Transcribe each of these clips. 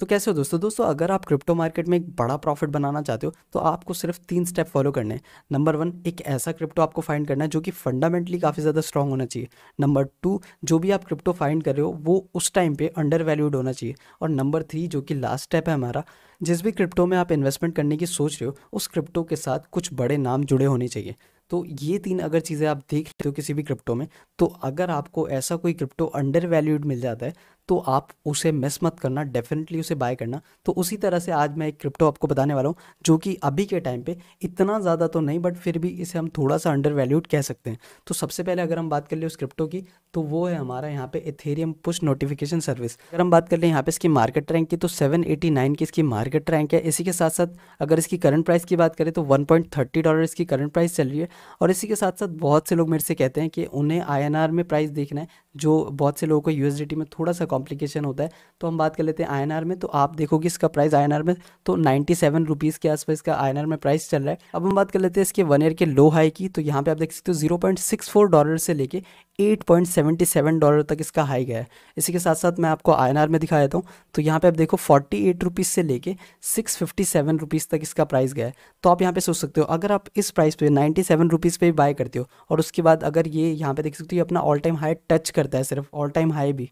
तो कैसे हो दोस्तों दोस्तों अगर आप क्रिप्टो मार्केट में एक बड़ा प्रॉफिट बनाना चाहते हो तो आपको सिर्फ तीन स्टेप फॉलो करने हैं नंबर वन एक ऐसा क्रिप्टो आपको फाइंड करना है जो कि फंडामेंटली काफ़ी ज़्यादा स्ट्रांग होना चाहिए नंबर टू जो भी आप क्रिप्टो फाइंड कर रहे हो वो उस टाइम पे अंडर वैल्यूड होना चाहिए और नंबर थ्री जो कि लास्ट स्टेप है हमारा जिस भी क्रिप्टो में आप इन्वेस्टमेंट करने की सोच रहे हो उस क्रिप्टो के साथ कुछ बड़े नाम जुड़े होने चाहिए तो ये तीन अगर चीज़ें आप देख लेते हो किसी भी क्रिप्टो में तो अगर आपको ऐसा कोई क्रिप्टो अंडर वैल्यूड मिल जाता है तो आप उसे मिस मत करना डेफिनेटली उसे बाय करना तो उसी तरह से आज मैं एक क्रिप्टो आपको बताने वाला हूँ जो कि अभी के टाइम पे इतना ज़्यादा तो नहीं बट फिर भी इसे हम थोड़ा सा अंडर वैल्यूड कह सकते हैं तो सबसे पहले अगर हम बात कर लें उस क्रिप्टो की तो वो है हमारा यहाँ पे इथेरियम पुश नोटिफिकेशन सर्विस अगर हम बात कर लें यहाँ पे इसकी मार्केट रैंक की तो सेवन की इसकी मार्केट रैंक है इसी के साथ साथ अगर इसकी करंट प्राइस की बात करें तो वन डॉलर इसकी करंट प्राइस चल रही है और इसी के साथ साथ बहुत से लोग मेरे से कहते हैं कि उन्हें आई में प्राइस देखना है जो बहुत से लोगों को यू में थोड़ा सा कॉम्प्लिकेशन होता है तो हम बात कर लेते हैं आई में तो आप देखोगे इसका प्राइस आई में तो नाइन्टी सेवन रुपीज़ के आसपास इसका आई में प्राइस चल रहा है अब हम बात कर लेते हैं इसके वन ईयर के लो हाई की तो यहाँ पे आप देख सकते हो zero point six four dollar से लेके 8.77 डॉलर तक इसका हाई गया है इसी के साथ साथ मैं आपको आई में दिखा देता हूँ तो यहाँ पे आप देखो फोर्टी एट रुपीज़ से लेके सिक्स फिफ्टी सेवन रुपीज़ तक इसका प्राइस गया है तो आप यहाँ पे सोच सकते हो अगर आप इस प्राइस पे नाइन्टी सेवन रुपीज़ पर बाय करते हो और उसके बाद अगर ये यहाँ पे देख सकते हो ये अपना ऑल टाइम हाई टच करता है सिर्फ ऑल टाइम हाई भी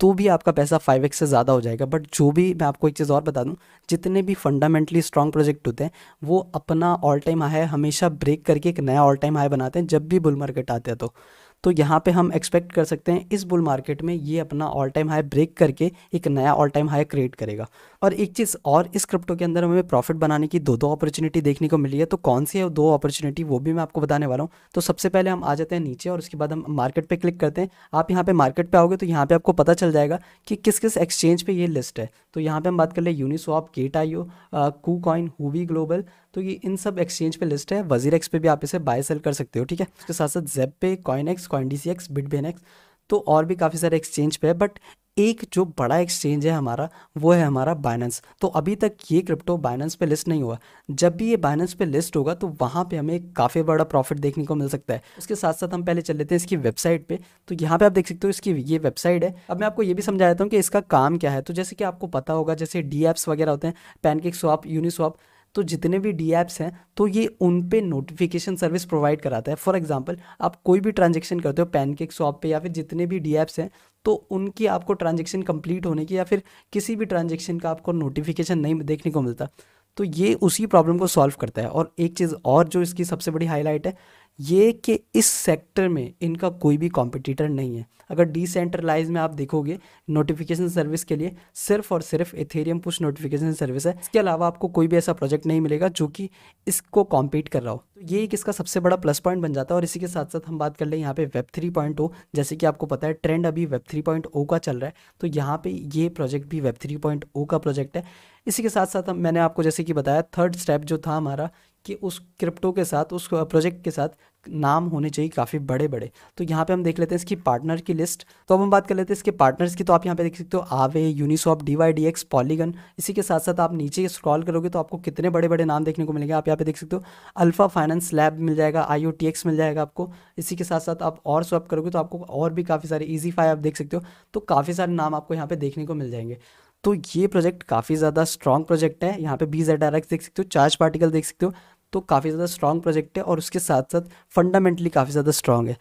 तो भी आपका पैसा फाइव एक्स से ज़्यादा हो जाएगा बट जो भी मैं आपको एक चीज़ और बता दूँ जितने भी फंडामेंटली स्ट्रॉन्ग प्रोजेक्ट होते हैं वो अपना ऑल टाइम हाई हमेशा ब्रेक करके एक नया ऑल टाइम हाई बनाते हैं जब भी बुल मार्केट आते हैं तो तो यहाँ पे हम एक्सपेक्ट कर सकते हैं इस बुल मार्केट में ये अपना ऑल टाइम हाई ब्रेक करके एक नया ऑल टाइम हाई क्रिएट करेगा और एक चीज़ और इस क्रिप्टो के अंदर हमें प्रॉफिट बनाने की दो दो अपॉर्चुनिटी देखने को मिली है तो कौन सी है दो अपॉर्चुनिटी वो भी मैं आपको बताने वाला हूँ तो सबसे पहले हम आ जाते हैं नीचे और उसके बाद हम मार्केट पर क्लिक करते हैं आप यहाँ पर मार्केट पर आओगे तो यहाँ पर आपको पता चल जाएगा कि किस किस एक्सचेंज पर ये लिस्ट है तो यहाँ पर हम बात कर ले Uniswap IO KuCoin Huobi global तो ये इन सब एक्सचेंज पे लिस्ट है वजीर एक्स पे भी आप इसे बाय सेल कर सकते हो ठीक है उसके साथ साथ ZebPay CoinEx CoinDCX बेन एक्स तो और भी काफ़ी सारे एक्सचेंज पे है बट एक जो बड़ा एक्सचेंज है हमारा वो है हमारा बाइनेंस तो अभी तक ये क्रिप्टो बाइनेंस पे लिस्ट नहीं हुआ जब भी ये बाइनेंस पे लिस्ट होगा तो वहाँ पे हमें काफ़ी बड़ा प्रॉफिट देखने को मिल सकता है उसके साथ साथ हम पहले चल लेते हैं इसकी वेबसाइट पे तो यहाँ पे आप देख सकते हो इसकी ये वेबसाइट है अब मैं आपको ये भी समझा देता हूँ कि इसका काम क्या है तो जैसे कि आपको पता होगा जैसे डी एप्स वगैरह होते हैं पैनकेक स्वाप यूनिस्वाप तो जितने भी डी एप्स हैं तो ये उन पे नोटिफिकेशन सर्विस प्रोवाइड कराता है फॉर एग्जांपल आप कोई भी ट्रांजेक्शन करते हो पैनकेक शॉप पे या फिर जितने भी डी एप्स हैं तो उनकी आपको ट्रांजेक्शन कंप्लीट होने की या फिर किसी भी ट्रांजेक्शन का आपको नोटिफिकेशन नहीं देखने को मिलता तो ये उसी प्रॉब्लम को सॉल्व करता है और एक चीज़ और जो इसकी सबसे बड़ी हाईलाइट है ये कि इस सेक्टर में इनका कोई भी कॉम्पिटिटर नहीं है अगर डिसेंट्रलाइज में आप देखोगे नोटिफिकेशन सर्विस के लिए सिर्फ और सिर्फ एथेरियम पुश नोटिफिकेशन सर्विस है इसके अलावा आपको कोई भी ऐसा प्रोजेक्ट नहीं मिलेगा जो कि इसको कॉम्पीट कर रहा हो तो ये एक इसका सबसे बड़ा प्लस पॉइंट बन जाता है और इसी के साथ साथ हम बात कर ले यहाँ पे वेब थ्री पॉइंट ओ जैसे कि आपको पता है ट्रेंड अभी वेब थ्री पॉइंट ओ का चल रहा है तो यहाँ पे ये प्रोजेक्ट भी वेब थ्री पॉइंट ओ का प्रोजेक्ट है इसी के साथ साथ मैंने आपको जैसे कि बताया थर्ड स्टेप जो था हमारा कि उस क्रिप्टो के साथ उस प्रोजेक्ट के साथ नाम होने चाहिए काफ़ी बड़े बड़े तो यहाँ पे हम देख लेते हैं इसकी पार्टनर की लिस्ट तो अब हम बात कर लेते हैं इसके पार्टनर्स की तो आप यहाँ पे देख सकते हो Aave Uniswap dYdX Polygon इसी के साथ साथ आप नीचे स्क्रॉल करोगे तो आपको कितने बड़े बड़े नाम देखने को मिलेंगे आप यहाँ पे देख सकते हो अल्फा फाइनेंस लैब मिल जाएगा आई ओ टी एक्स मिल जाएगा आपको इसी के साथ साथ आप और स्वैप करोगे तो आपको और भी काफ़ी सारे ईजी आप देख सकते हो तो काफ़ी सारे नाम आपको यहाँ पर देखने को मिल जाएंगे तो ये प्रोजेक्ट काफ़ी ज़्यादा स्ट्रॉन्ग प्रोजेक्ट है यहाँ पे बी जेड आर देख सकते हो चार्ज पार्टिकल देख सकते हो तो काफ़ी ज़्यादा स्ट्रॉन्ग प्रोजेक्ट है और उसके साथ साथ फंडामेंटली काफ़ी ज़्यादा स्ट्रॉन्ग है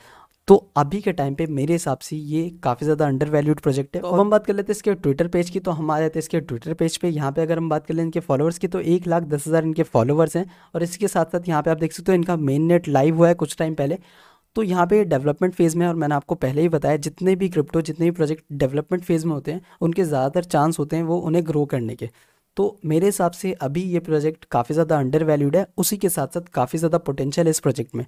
तो अभी के टाइम पे मेरे हिसाब से ये काफ़ी ज़्यादा अंडर वैल्यूड प्रोजेक्ट है तो अब हम बात कर लेते हैं इसके ट्विटर पेज की तो हम आ जाते हैं इसके ट्विटर पेज पे यहाँ पे अगर हम बात कर लें इनके फॉलोअर्स की तो एक लाख दस हज़ार इनके फॉलोअर्स हैं और इसके साथ साथ यहाँ पे आप देख सकते हो इनका मेन नेट लाइव हुआ है कुछ टाइम पहले तो यहाँ पे डेवलपमेंट फेज़ में और मैंने आपको पहले ही बताया जितने भी क्रिप्टो जितने भी प्रोजेक्ट डेवलपमेंट फेज़ में होते हैं उनके ज़्यादातर चांस होते हैं वो उन्हें ग्रो करने के तो मेरे हिसाब से अभी ये प्रोजेक्ट काफ़ी ज़्यादा अंडर वैल्यूड है उसी के साथ साथ काफ़ी ज़्यादा पोटेंशियल है इस प्रोजेक्ट में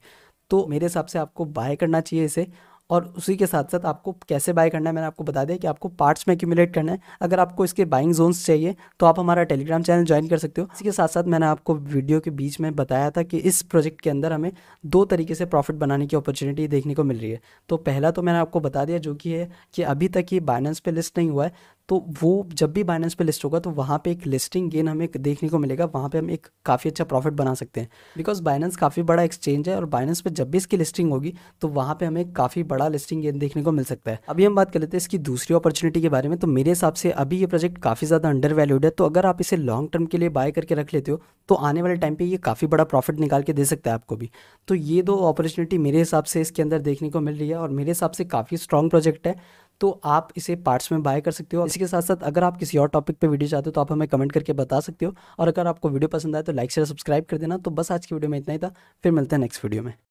तो मेरे हिसाब से आपको बाय करना चाहिए इसे और उसी के साथ साथ आपको कैसे बाय करना है मैंने आपको बता दिया कि आपको पार्ट्स में एक्यूमुलेट करना है अगर आपको इसके बाइंग जोन्स चाहिए तो आप हमारा टेलीग्राम चैनल ज्वाइन कर सकते हो इसके साथ साथ मैंने आपको वीडियो के बीच में बताया था कि इस प्रोजेक्ट के अंदर हमें दो तरीके से प्रॉफिट बनाने की अपॉर्चुनिटी देखने को मिल रही है तो पहला तो मैंने आपको बता दिया जो कि है कि अभी तक ये बाइनेंस पे लिस्ट नहीं हुआ है तो वो जब भी बाइनेंस पे लिस्ट होगा तो वहाँ पे एक लिस्टिंग गेन हमें देखने को मिलेगा वहाँ पे हम एक काफ़ी अच्छा प्रॉफिट बना सकते हैं बिकॉज बाइनेंस काफ़ी बड़ा एक्सचेंज है और बाइनेंस पे जब भी इसकी लिस्टिंग होगी तो वहाँ पे हमें काफ़ी बड़ा लिस्टिंग गेन देखने को मिल सकता है अभी हम बात कर लेते हैं इसकी दूसरी अपॉर्चुनिटी के बारे में तो मेरे हिसाब से अभी ये प्रोजेक्ट काफ़ी ज़्यादा अंडर वैल्यूड है तो अगर आप इसे लॉन्ग टर्म के लिए बाय करके रख लेते हो तो आने वाले टाइम पर ये काफ़ी बड़ा प्रॉफिट निकाल के दे सकता है आपको भी तो ये दो अपॉर्चुनिटी मेरे हिसाब से इसके अंदर देखने को मिल रही है और मेरे हिसाब से काफ़ी स्ट्रॉन्ग प्रोजेक्ट है तो आप इसे पार्ट्स में बाय कर सकते हो इसी के साथ साथ अगर आप किसी और टॉपिक पे वीडियो चाहते हो तो आप हमें कमेंट करके बता सकते हो और अगर आपको वीडियो पसंद आए तो लाइक शेयर सब्सक्राइब कर देना तो बस आज की वीडियो में इतना ही था फिर मिलते हैं नेक्स्ट वीडियो में